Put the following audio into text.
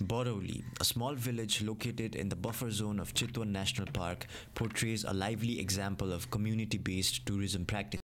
Boroli, a small village located in the buffer zone of Chitwan National Park, portrays a lively example of community based tourism practices.